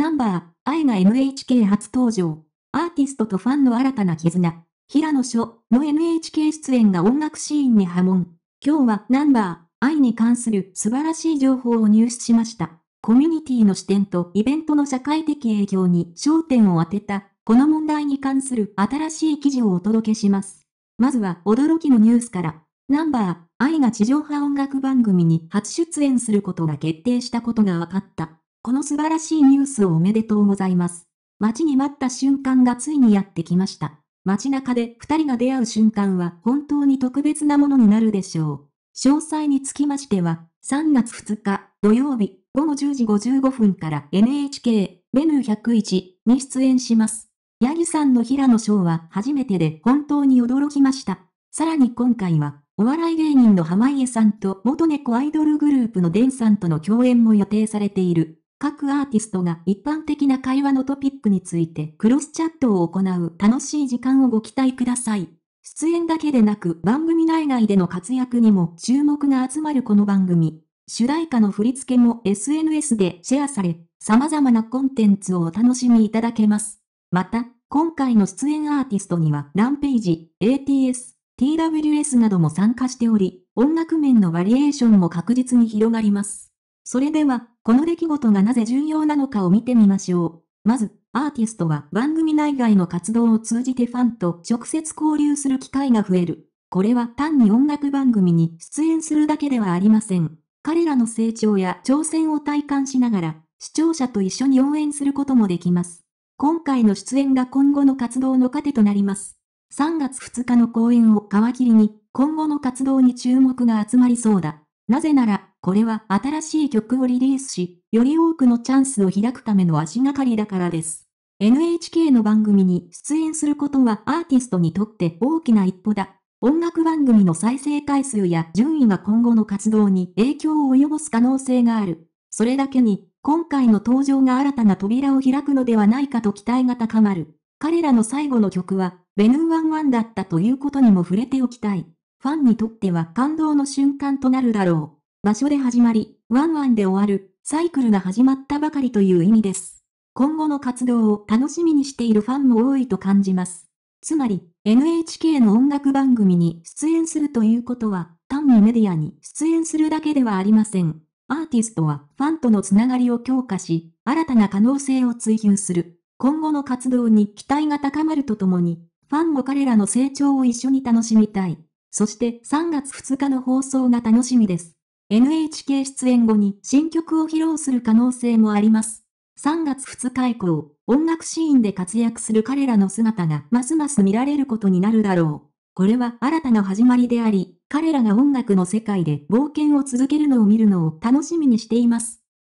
ナンバー、愛が NHK 初登場。アーティストとファンの新たな絆。平野書の NHK 出演が音楽シーンに波紋。今日はナンバー、愛に関する素晴らしい情報を入手しました。コミュニティの視点とイベントの社会的影響に焦点を当てた、この問題に関する新しい記事をお届けします。まずは驚きのニュースから。ナンバー、愛が地上波音楽番組に初出演することが決定したことが分かった。この素晴らしいニュースをおめでとうございます。待ちに待った瞬間がついにやってきました。街中で二人が出会う瞬間は本当に特別なものになるでしょう。詳細につきましては、3月2日土曜日午後10時55分から NHK メヌー101に出演します。ヤギさんの平野翔は初めてで本当に驚きました。さらに今回は、お笑い芸人の濱家さんと元猫アイドルグループのデンさんとの共演も予定されている。各アーティストが一般的な会話のトピックについてクロスチャットを行う楽しい時間をご期待ください。出演だけでなく番組内外での活躍にも注目が集まるこの番組。主題歌の振り付けも SNS でシェアされ、様々なコンテンツをお楽しみいただけます。また、今回の出演アーティストには、ランページ、ATS、TWS なども参加しており、音楽面のバリエーションも確実に広がります。それでは、この出来事がなぜ重要なのかを見てみましょう。まず、アーティストは番組内外の活動を通じてファンと直接交流する機会が増える。これは単に音楽番組に出演するだけではありません。彼らの成長や挑戦を体感しながら、視聴者と一緒に応援することもできます。今回の出演が今後の活動の糧となります。3月2日の公演を皮切りに、今後の活動に注目が集まりそうだ。なぜなら、これは新しい曲をリリースし、より多くのチャンスを開くための足がかりだからです。NHK の番組に出演することはアーティストにとって大きな一歩だ。音楽番組の再生回数や順位が今後の活動に影響を及ぼす可能性がある。それだけに、今回の登場が新たな扉を開くのではないかと期待が高まる。彼らの最後の曲は、ベヌーワンワンだったということにも触れておきたい。ファンにとっては感動の瞬間となるだろう。場所で始まり、ワンワンで終わる、サイクルが始まったばかりという意味です。今後の活動を楽しみにしているファンも多いと感じます。つまり、NHK の音楽番組に出演するということは、単にメディアに出演するだけではありません。アーティストはファンとのつながりを強化し、新たな可能性を追求する。今後の活動に期待が高まるとともに、ファンも彼らの成長を一緒に楽しみたい。そして3月2日の放送が楽しみです。NHK 出演後に新曲を披露する可能性もあります。3月2日以降、音楽シーンで活躍する彼らの姿がますます見られることになるだろう。これは新たな始まりであり、彼らが音楽の世界で冒険を続けるのを見るのを楽しみにしています。